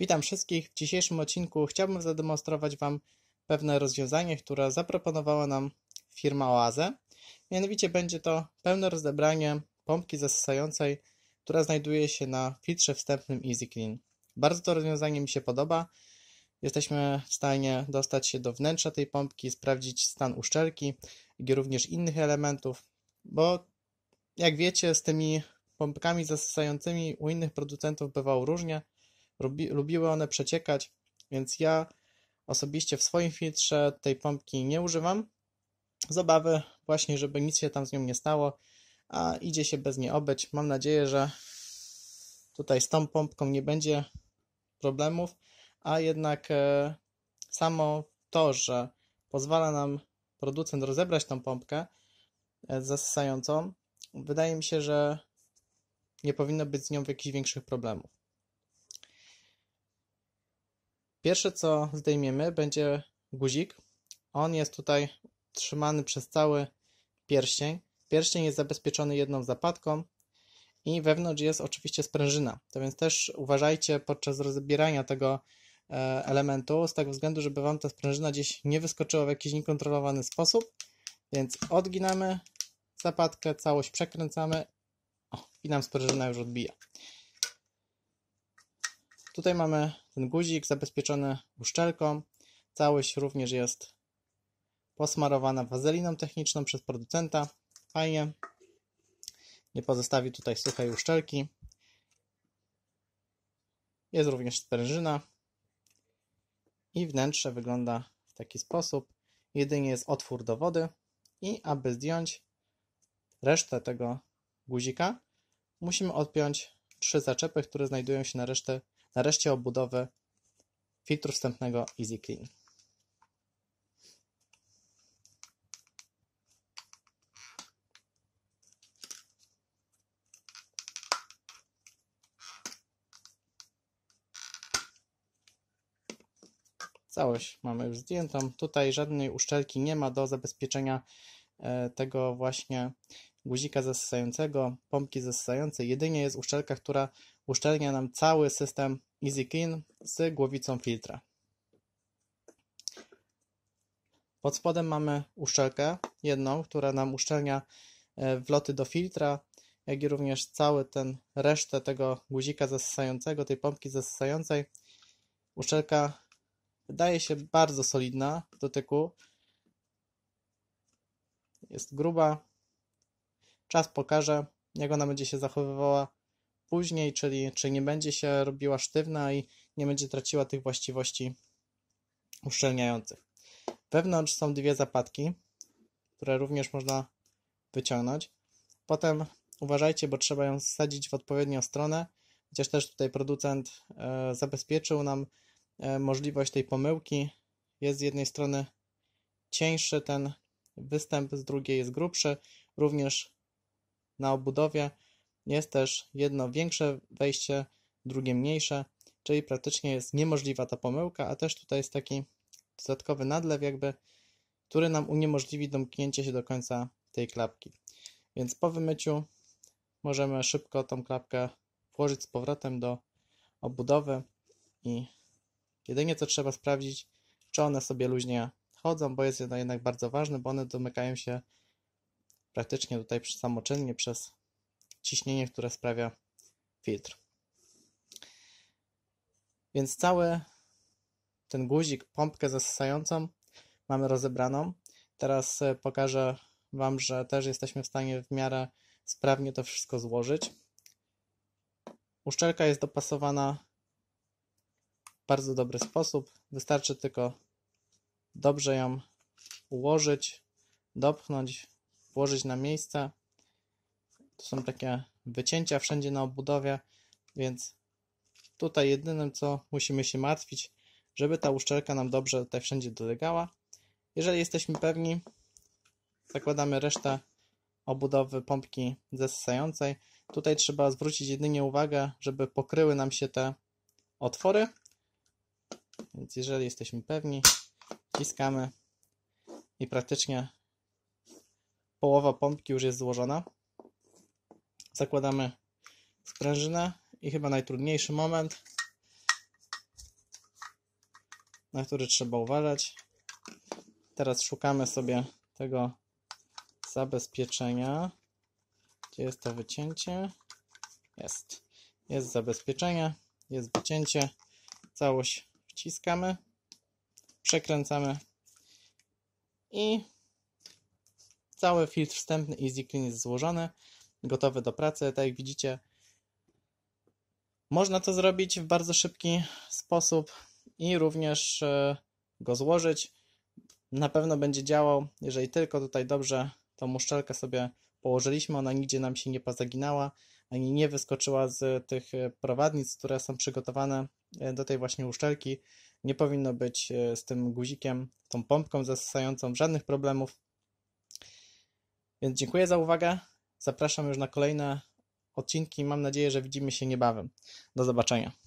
Witam wszystkich. W dzisiejszym odcinku chciałbym zademonstrować Wam pewne rozwiązanie, które zaproponowała nam firma Oaze. Mianowicie będzie to pełne rozebranie pompki zasysającej, która znajduje się na filtrze wstępnym EasyClean. Bardzo to rozwiązanie mi się podoba. Jesteśmy w stanie dostać się do wnętrza tej pompki, sprawdzić stan uszczelki, i również innych elementów, bo jak wiecie, z tymi pompkami zasysającymi u innych producentów bywało różnie. Lubi, lubiły one przeciekać, więc ja osobiście w swoim filtrze tej pompki nie używam z obawy właśnie, żeby nic się tam z nią nie stało, a idzie się bez niej obyć. Mam nadzieję, że tutaj z tą pompką nie będzie problemów, a jednak e, samo to, że pozwala nam producent rozebrać tą pompkę e, zasysającą, wydaje mi się, że nie powinno być z nią jakichś większych problemów. Pierwsze co zdejmiemy będzie guzik. On jest tutaj trzymany przez cały pierścień. Pierścień jest zabezpieczony jedną zapadką i wewnątrz jest oczywiście sprężyna. To więc też uważajcie podczas rozbierania tego e, elementu z tego względu, żeby Wam ta sprężyna gdzieś nie wyskoczyła w jakiś niekontrolowany sposób. Więc odginamy zapadkę, całość przekręcamy o, i nam sprężyna już odbija. Tutaj mamy ten guzik zabezpieczony uszczelką. Całość również jest posmarowana wazeliną techniczną przez producenta. Fajnie. Nie pozostawi tutaj suchej uszczelki. Jest również sprężyna. I wnętrze wygląda w taki sposób. Jedynie jest otwór do wody. I aby zdjąć resztę tego guzika, musimy odpiąć trzy zaczepy, które znajdują się na resztę Nareszcie obudowę filtru wstępnego EasyClean. Całość mamy już zdjętą. Tutaj żadnej uszczelki nie ma do zabezpieczenia e, tego właśnie guzika zasysającego, pompki zasysającej. Jedynie jest uszczelka, która uszczelnia nam cały system Easy z głowicą filtra. Pod spodem mamy uszczelkę, jedną, która nam uszczelnia e, wloty do filtra, jak i również cały ten resztę tego guzika zasysającego, tej pompki zasysającej. Uszczelka wydaje się bardzo solidna w dotyku. Jest gruba, Czas pokaże, jak ona będzie się zachowywała później, czyli czy nie będzie się robiła sztywna i nie będzie traciła tych właściwości uszczelniających. Wewnątrz są dwie zapadki, które również można wyciągnąć. Potem uważajcie, bo trzeba ją wsadzić w odpowiednią stronę, chociaż też tutaj producent e, zabezpieczył nam e, możliwość tej pomyłki. Jest z jednej strony cieńszy ten występ, z drugiej jest grubszy. Również na obudowie jest też jedno większe wejście, drugie mniejsze, czyli praktycznie jest niemożliwa ta pomyłka, a też tutaj jest taki dodatkowy nadlew jakby, który nam uniemożliwi domknięcie się do końca tej klapki. Więc po wymyciu możemy szybko tą klapkę włożyć z powrotem do obudowy i jedynie co trzeba sprawdzić, czy one sobie luźnie chodzą, bo jest to jednak bardzo ważne, bo one domykają się praktycznie tutaj samoczynnie przez ciśnienie, które sprawia filtr. Więc cały ten guzik, pompkę zasysającą mamy rozebraną. Teraz e, pokażę Wam, że też jesteśmy w stanie w miarę sprawnie to wszystko złożyć. Uszczelka jest dopasowana w bardzo dobry sposób. Wystarczy tylko dobrze ją ułożyć, dopchnąć, włożyć na miejsce. To są takie wycięcia wszędzie na obudowie, więc tutaj jedynym co musimy się martwić, żeby ta uszczelka nam dobrze tutaj wszędzie dolegała. Jeżeli jesteśmy pewni, zakładamy resztę obudowy pompki zesysającej. Tutaj trzeba zwrócić jedynie uwagę, żeby pokryły nam się te otwory. Więc jeżeli jesteśmy pewni, wciskamy i praktycznie połowa pompki już jest złożona. Zakładamy sprężynę i chyba najtrudniejszy moment, na który trzeba uważać. Teraz szukamy sobie tego zabezpieczenia. Gdzie jest to wycięcie? Jest. Jest zabezpieczenie, jest wycięcie. Całość wciskamy, przekręcamy i Cały filtr wstępny EasyClean jest złożony, gotowy do pracy, tak jak widzicie. Można to zrobić w bardzo szybki sposób i również e, go złożyć. Na pewno będzie działał, jeżeli tylko tutaj dobrze tą uszczelkę sobie położyliśmy, ona nigdzie nam się nie pozaginała, ani nie wyskoczyła z tych e, prowadnic, które są przygotowane e, do tej właśnie uszczelki. Nie powinno być z tym guzikiem, tą pompką zasysającą żadnych problemów. Więc dziękuję za uwagę. Zapraszam już na kolejne odcinki. Mam nadzieję, że widzimy się niebawem. Do zobaczenia.